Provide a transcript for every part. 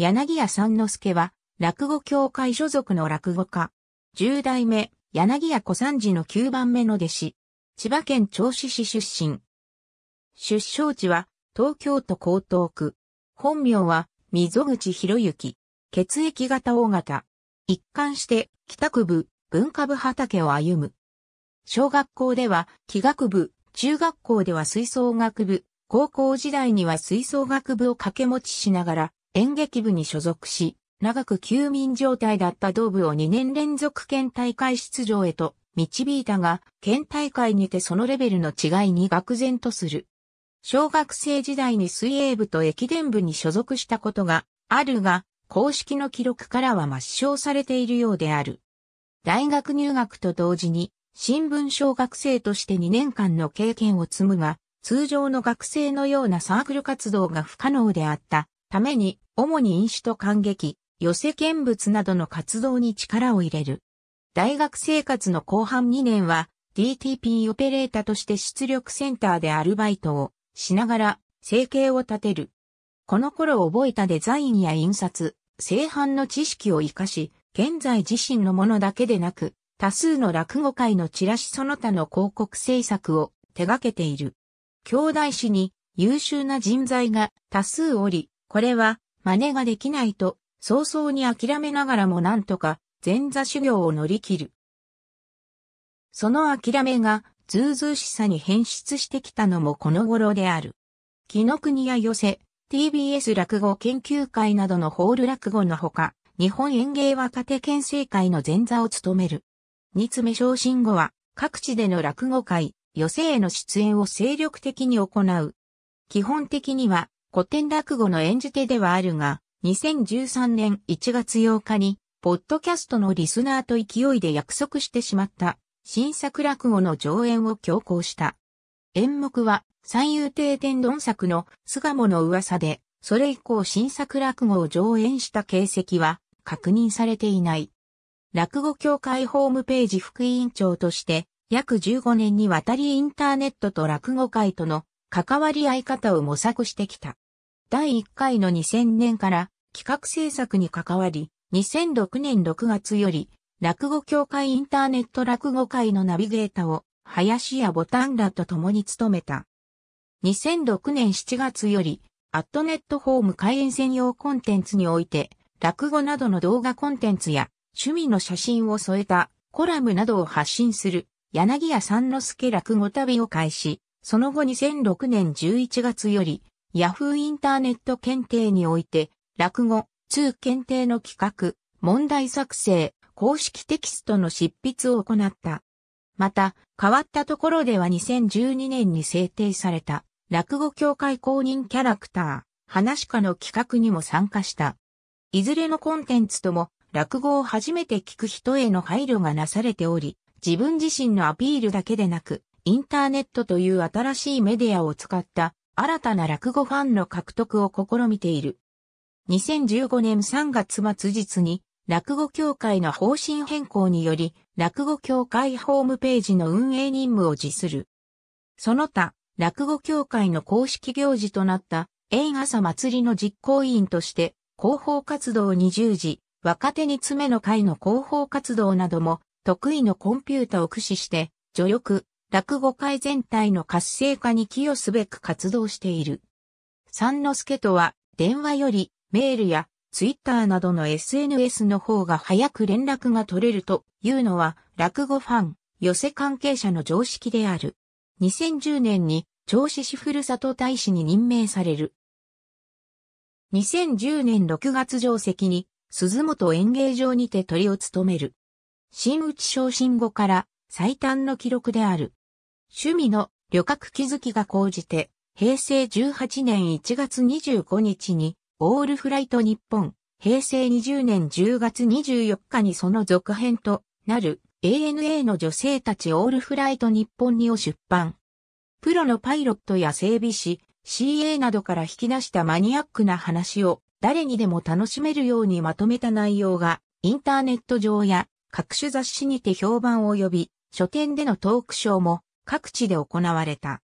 柳家三之助は、落語協会所属の落語家。十代目、柳家小三治の九番目の弟子。千葉県銚子市出身。出生地は、東京都江東区。本名は、溝口博之。血液型大型。一貫して、帰宅部、文化部畑を歩む。小学校では、器楽部、中学校では吹奏楽部、高校時代には吹奏楽部を掛け持ちしながら、演劇部に所属し、長く休眠状態だった同部を2年連続県大会出場へと導いたが、県大会にてそのレベルの違いに愕然とする。小学生時代に水泳部と駅伝部に所属したことがあるが、公式の記録からは抹消されているようである。大学入学と同時に、新聞小学生として2年間の経験を積むが、通常の学生のようなサークル活動が不可能であったために、主に飲酒と感激、寄せ見物などの活動に力を入れる。大学生活の後半2年は DTP オペレーターとして出力センターでアルバイトをしながら生計を立てる。この頃覚えたデザインや印刷、製版の知識を活かし、現在自身のものだけでなく、多数の落語会のチラシその他の広告制作を手掛けている。兄弟子に優秀な人材が多数おり、これは真似ができないと、早々に諦めながらもなんとか前座修行を乗り切る。その諦めが、ずうずうしさに変質してきたのもこの頃である。木の国や寄せ、TBS 落語研究会などのホール落語のほか、日本演芸若手県政会の前座を務める。二つ目昇進後は、各地での落語会、寄せへの出演を精力的に行う。基本的には、古典落語の演じ手ではあるが、2013年1月8日に、ポッドキャストのリスナーと勢いで約束してしまった新作落語の上演を強行した。演目は三遊亭天丼作の巣鴨の噂で、それ以降新作落語を上演した形跡は確認されていない。落語協会ホームページ副委員長として、約15年にわたりインターネットと落語会との関わり合い方を模索してきた。第1回の2000年から企画制作に関わり、2006年6月より、落語協会インターネット落語会のナビゲーターを、林家ボタンらと共に務めた。2006年7月より、アットネットホーム開演専用コンテンツにおいて、落語などの動画コンテンツや、趣味の写真を添えたコラムなどを発信する、柳谷三之助落語旅を開始。その後2006年11月より、ヤフーインターネット検定において、落語、2検定の企画、問題作成、公式テキストの執筆を行った。また、変わったところでは2012年に制定された、落語協会公認キャラクター、話家の企画にも参加した。いずれのコンテンツとも、落語を初めて聞く人への配慮がなされており、自分自身のアピールだけでなく、インターネットという新しいメディアを使った新たな落語ファンの獲得を試みている。2015年3月末日に落語協会の方針変更により落語協会ホームページの運営任務を辞する。その他、落語協会の公式行事となった縁朝祭りの実行委員として広報活動に従事、若手に詰めの会の広報活動なども得意のコンピュータを駆使して、助力、落語界全体の活性化に寄与すべく活動している。三之助とは、電話より、メールや、ツイッターなどの SNS の方が早く連絡が取れるというのは、落語ファン、寄せ関係者の常識である。2010年に、調子市ふるさと大使に任命される。2010年6月上席に、鈴本演芸場にて鳥を務める。新内昇進後から最短の記録である。趣味の旅客気づきが講じて、平成18年1月25日に、オールフライト日本、平成20年10月24日にその続編となる ANA の女性たちオールフライト日本にを出版。プロのパイロットや整備士、CA などから引き出したマニアックな話を誰にでも楽しめるようにまとめた内容がインターネット上や各種雑誌にて評判を呼び、書店でのトークショーも各地で行われた。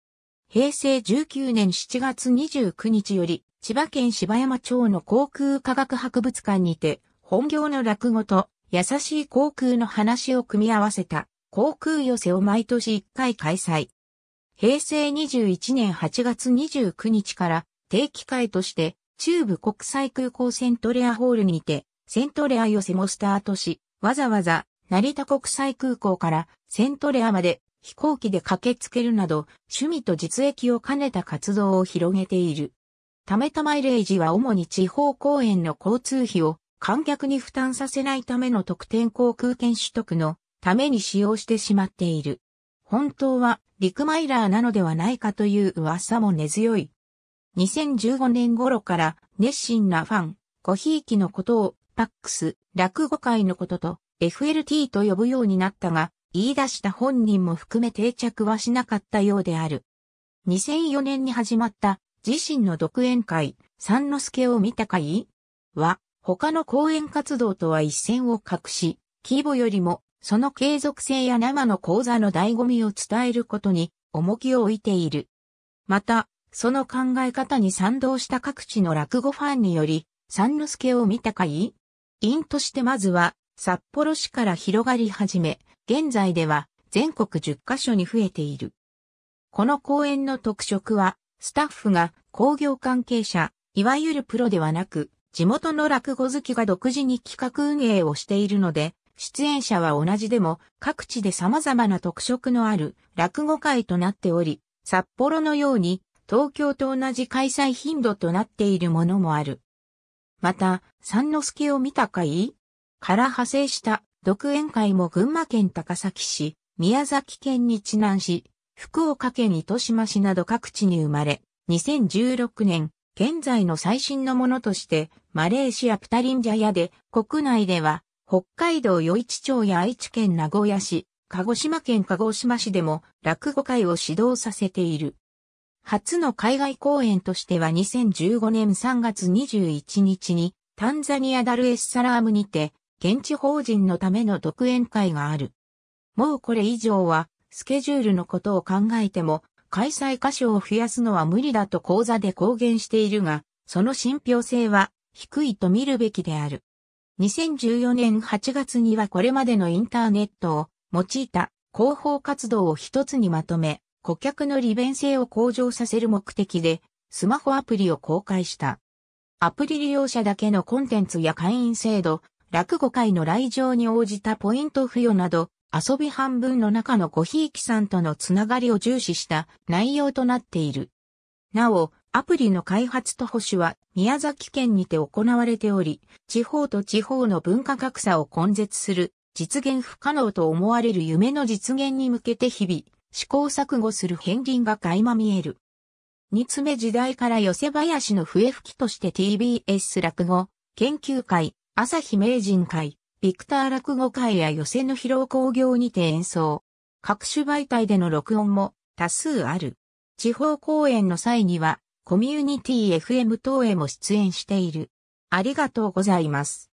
平成19年7月29日より、千葉県芝山町の航空科学博物館にて、本業の落語と優しい航空の話を組み合わせた航空寄せを毎年1回開催。平成21年8月29日から定期会として中部国際空港セントレアホールにてセントレア寄せもスタートし、わざわざ成田国際空港からセントレアまで飛行機で駆けつけるなど、趣味と実益を兼ねた活動を広げている。ためたまイレージは主に地方公演の交通費を観客に負担させないための特典航空券取得のために使用してしまっている。本当はリクマイラーなのではないかという噂も根強い。2015年頃から熱心なファン、コヒー機のことをパックス、落語会のことと FLT と呼ぶようになったが、言い出した本人も含め定着はしなかったようである。2004年に始まった自身の独演会、三之助を見たかいは、他の講演活動とは一線を画し、規模よりもその継続性や生の講座の醍醐味を伝えることに重きを置いている。また、その考え方に賛同した各地の落語ファンにより、三之助を見たかい因としてまずは、札幌市から広がり始め、現在では全国10カ所に増えている。この公園の特色は、スタッフが工業関係者、いわゆるプロではなく、地元の落語好きが独自に企画運営をしているので、出演者は同じでも各地で様々な特色のある落語会となっており、札幌のように東京と同じ開催頻度となっているものもある。また、三之助を見たかいから派生した独演会も群馬県高崎市、宮崎県日南市、福岡県糸島市など各地に生まれ、2016年、現在の最新のものとして、マレーシアプタリンジャヤで、国内では、北海道余市町や愛知県名古屋市、鹿児島県鹿児島市でも落語会を指導させている。初の海外公演としては2015年3月21日に、タンザニアダルエスサラームにて、現地法人のための独演会がある。もうこれ以上は、スケジュールのことを考えても、開催箇所を増やすのは無理だと講座で公言しているが、その信憑性は低いと見るべきである。2014年8月にはこれまでのインターネットを用いた広報活動を一つにまとめ、顧客の利便性を向上させる目的で、スマホアプリを公開した。アプリ利用者だけのコンテンツや会員制度、落語会の来場に応じたポイント付与など、遊び半分の中のごひいきさんとのつながりを重視した内容となっている。なお、アプリの開発と保守は宮崎県にて行われており、地方と地方の文化格差を根絶する、実現不可能と思われる夢の実現に向けて日々、試行錯誤する片鱗が垣間見える。二つ目時代から寄せ林の笛吹きとして TBS 落語、研究会、朝日名人会、ビクター落語会や寄せの披露興行にて演奏。各種媒体での録音も多数ある。地方公演の際には、コミュニティ FM 等へも出演している。ありがとうございます。